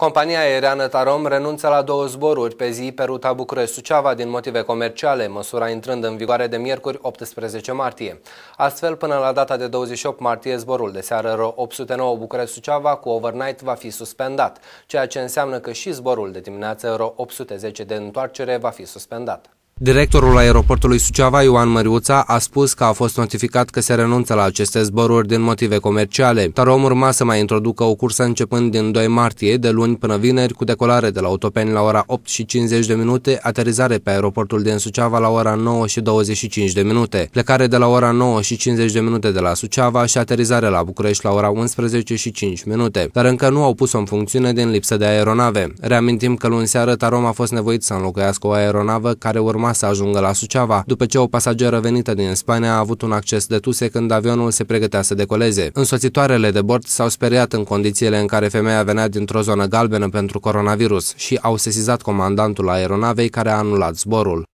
Compania aeriană Tarom renunță la două zboruri pe zi pe ruta București-Suceava din motive comerciale, măsura intrând în vigoare de miercuri 18 martie. Astfel, până la data de 28 martie, zborul de seară RO 809 București-Suceava cu overnight va fi suspendat, ceea ce înseamnă că și zborul de dimineață RO 810 de întoarcere va fi suspendat. Directorul aeroportului Suceava, Ioan Măriuța, a spus că a fost notificat că se renunță la aceste zboruri din motive comerciale, dar om urma să mai introducă o cursă începând din 2 martie, de luni până vineri, cu decolare de la Autopeni la ora 8 și 50 de minute, aterizare pe aeroportul din Suceava la ora 9 și 25 de minute, plecare de la ora 9 și 50 de minute de la Suceava și aterizare la București la ora 11 și 5 minute, dar încă nu au pus-o în funcțiune din lipsă de aeronave. Reamintim că luni seară Tarom a fost nevoit să înlocuiască o aeronavă care urma urma să ajungă la Suceava, după ce o pasageră venită din Spania a avut un acces de tuse când avionul se pregătea să decoleze. Însoțitoarele de bord s-au speriat în condițiile în care femeia venea dintr-o zonă galbenă pentru coronavirus și au sesizat comandantul aeronavei care a anulat zborul.